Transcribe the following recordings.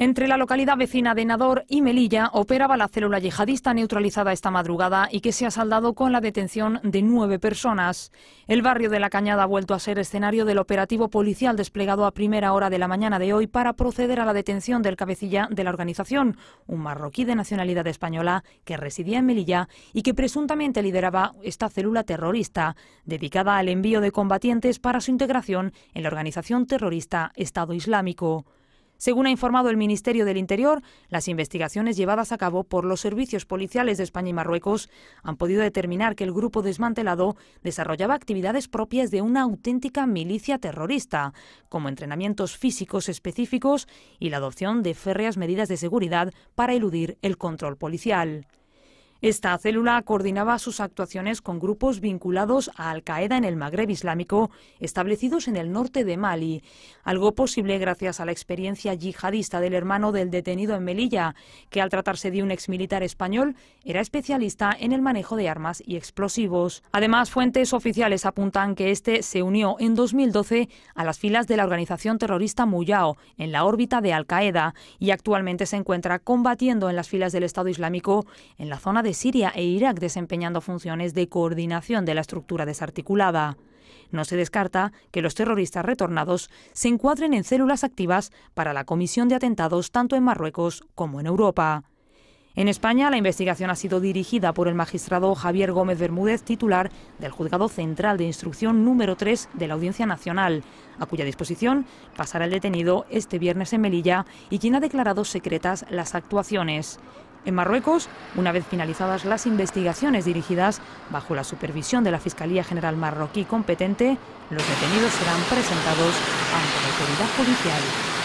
Entre la localidad vecina de Nador y Melilla operaba la célula yihadista neutralizada esta madrugada y que se ha saldado con la detención de nueve personas. El barrio de La Cañada ha vuelto a ser escenario del operativo policial desplegado a primera hora de la mañana de hoy para proceder a la detención del cabecilla de la organización, un marroquí de nacionalidad española que residía en Melilla y que presuntamente lideraba esta célula terrorista, dedicada al envío de combatientes para su integración en la organización terrorista Estado Islámico. Según ha informado el Ministerio del Interior, las investigaciones llevadas a cabo por los servicios policiales de España y Marruecos han podido determinar que el grupo desmantelado desarrollaba actividades propias de una auténtica milicia terrorista, como entrenamientos físicos específicos y la adopción de férreas medidas de seguridad para eludir el control policial. Esta célula coordinaba sus actuaciones con grupos vinculados a Al-Qaeda en el Magreb Islámico, establecidos en el norte de Mali, algo posible gracias a la experiencia yihadista del hermano del detenido en Melilla, que al tratarse de un ex exmilitar español era especialista en el manejo de armas y explosivos. Además, fuentes oficiales apuntan que este se unió en 2012 a las filas de la organización terrorista Muyao, en la órbita de Al-Qaeda, y actualmente se encuentra combatiendo en las filas del Estado Islámico en la zona de Siria e Irak desempeñando funciones de coordinación de la estructura desarticulada. No se descarta que los terroristas retornados se encuadren en células activas para la comisión de atentados tanto en Marruecos como en Europa. En España, la investigación ha sido dirigida por el magistrado Javier Gómez Bermúdez, titular del Juzgado Central de Instrucción número 3 de la Audiencia Nacional, a cuya disposición pasará el detenido este viernes en Melilla y quien ha declarado secretas las actuaciones. En Marruecos, una vez finalizadas las investigaciones dirigidas bajo la supervisión de la Fiscalía General marroquí competente, los detenidos serán presentados ante la autoridad judicial.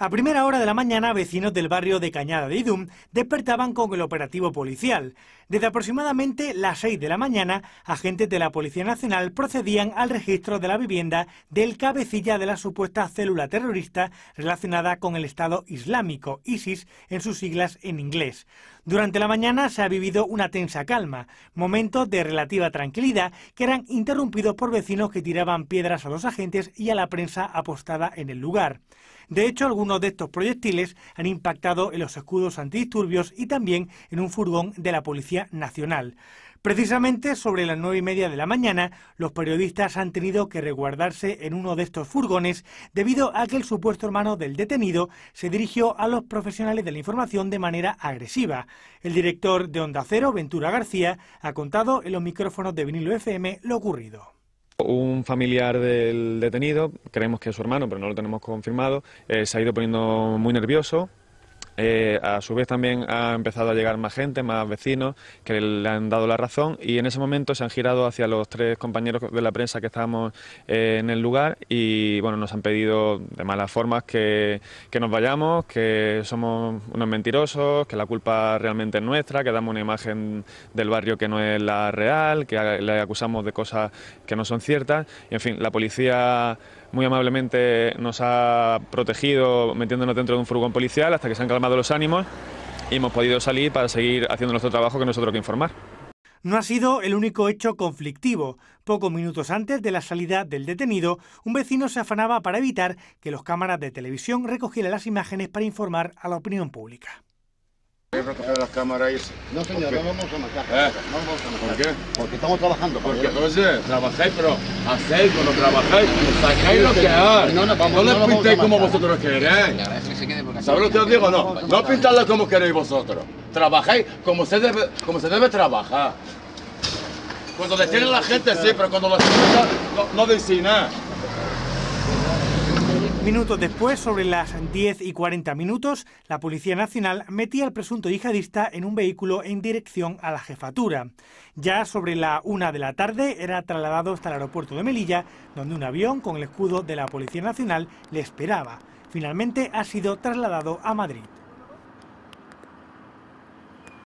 A primera hora de la mañana, vecinos del barrio de Cañada de Idum despertaban con el operativo policial. Desde aproximadamente las 6 de la mañana, agentes de la Policía Nacional procedían al registro de la vivienda del cabecilla de la supuesta célula terrorista relacionada con el Estado Islámico, ISIS, en sus siglas en inglés. Durante la mañana se ha vivido una tensa calma, momentos de relativa tranquilidad que eran interrumpidos por vecinos que tiraban piedras a los agentes y a la prensa apostada en el lugar. De hecho, algunos de estos proyectiles han impactado en los escudos antidisturbios y también en un furgón de la Policía Nacional. Precisamente sobre las nueve y media de la mañana, los periodistas han tenido que resguardarse en uno de estos furgones debido a que el supuesto hermano del detenido se dirigió a los profesionales de la información de manera agresiva. El director de Onda Cero, Ventura García, ha contado en los micrófonos de vinilo FM lo ocurrido. Un familiar del detenido, creemos que es su hermano, pero no lo tenemos confirmado, eh, se ha ido poniendo muy nervioso, eh, a su vez también ha empezado a llegar más gente, más vecinos que le han dado la razón y en ese momento se han girado hacia los tres compañeros de la prensa que estábamos eh, en el lugar y bueno, nos han pedido de malas formas que, que nos vayamos, que somos unos mentirosos, que la culpa realmente es nuestra, que damos una imagen del barrio que no es la real, que le acusamos de cosas que no son ciertas y en fin, la policía muy amablemente nos ha protegido metiéndonos dentro de un furgón policial hasta que se han calmado los ánimos y hemos podido salir para seguir haciendo nuestro trabajo que nosotros que informar. No ha sido el único hecho conflictivo. Pocos minutos antes de la salida del detenido, un vecino se afanaba para evitar que los cámaras de televisión recogieran las imágenes para informar a la opinión pública recoger las cámaras No señor, no vamos a matar. No vamos ¿Por qué? Porque estamos trabajando. Porque entonces trabajáis, pero hacéis cuando trabajáis, sacáis lo que hay. No, no, pintéis como vosotros queréis. ¿Sabéis lo que os digo? No, no pintadlo como queréis vosotros. Trabajáis como se debe, como se debe trabajar. Cuando detienen la gente sí, pero cuando lo gente no, no decís nada. Minutos después, sobre las 10 y 40 minutos, la Policía Nacional metía al presunto yihadista en un vehículo en dirección a la jefatura. Ya sobre la una de la tarde era trasladado hasta el aeropuerto de Melilla, donde un avión con el escudo de la Policía Nacional le esperaba. Finalmente ha sido trasladado a Madrid.